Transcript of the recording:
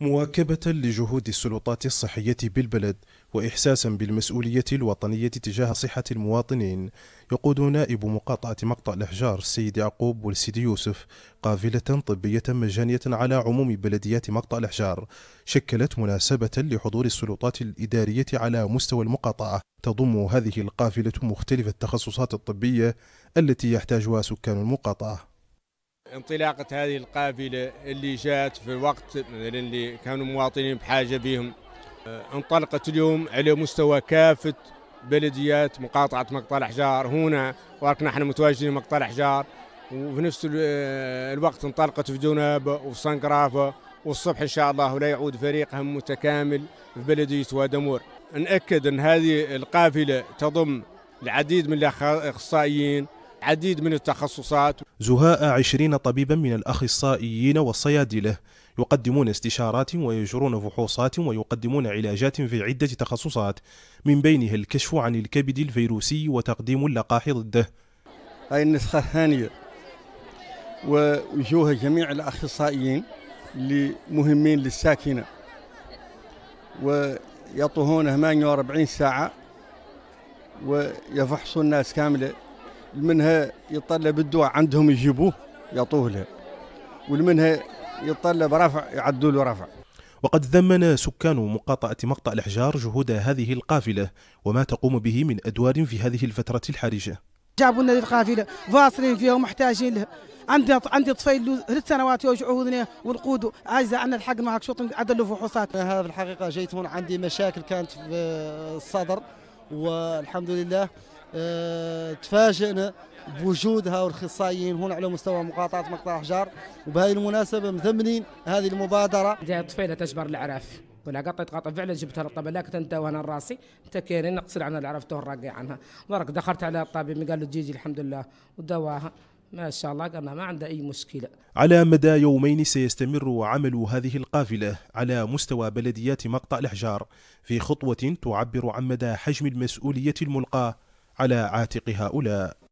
مواكبة لجهود السلطات الصحية بالبلد وإحساسا بالمسؤولية الوطنية تجاه صحة المواطنين يقود نائب مقاطعة مقطع الأحجار السيد يعقوب والسيد يوسف قافلة طبية مجانية على عموم بلديات مقطع الأحجار شكلت مناسبة لحضور السلطات الإدارية على مستوى المقاطعة تضم هذه القافلة مختلف التخصصات الطبية التي يحتاجها سكان المقاطعة انطلاقة هذه القافلة اللي جات في وقت مثلا اللي كانوا مواطنين بحاجة بهم آه، انطلقت اليوم على مستوى كافة بلديات مقاطعة مقطع الأحجار هنا وراكنا احنا متواجدين مقطع الأحجار وفي نفس آه، الوقت انطلقت في دوناب وفي صنقرافة والصبح إن شاء الله لا يعود فريقهم متكامل في بلدية وادمور نأكد أن هذه القافلة تضم العديد من الأخصائيين عديد من التخصصات زهاء عشرين طبيبا من الأخصائيين والصيادلة يقدمون استشارات ويجرون فحوصات ويقدمون علاجات في عدة تخصصات من بينها الكشف عن الكبد الفيروسي وتقديم اللقاح ضده هاي النسخة الثانية ويجوها جميع الأخصائيين اللي مهمين للساكنة ويطهون 48 ساعة ويفحصوا الناس كاملة المنها يطلب الدواء عندهم يجيبوه يعطوه له والمنها يطلب رفع يعدوا له رفع وقد ذمن سكان مقاطعة مقطع الأحجار جهود هذه القافلة وما تقوم به من أدوار في هذه الفترة الحرجة جابوا لنا القافلة فاصلين فيها ومحتاجين لها عندي عندي طفيل ثلاث سنوات يوجعوا اذنيه ونقوده عايزه عنا الحق معك شوط عدلوا فحوصات هذا الحقيقه جيت هون عندي مشاكل كانت في الصدر والحمد لله آه، تفاجئنا بوجودها والخصائيين هنا على مستوى مقاطعه مقطع حجار وبهذه المناسبه مثمنين هذه المبادره. جاء طفيله تجبر العراف ولا قطيت قطع فعلا جبتها للطبيب لكن انت وانا راسي انت كاين نقصر عنها اللي عرفته الراقي عنها برك دخلت على الطبيب قال له جيجي الحمد لله ودواها ما شاء الله قالنا ما عنده أي مشكلة على مدى يومين سيستمر عمل هذه القافلة على مستوى بلديات مقطع الأحجار في خطوة تعبر عن مدى حجم المسؤولية الملقاة على عاتق هؤلاء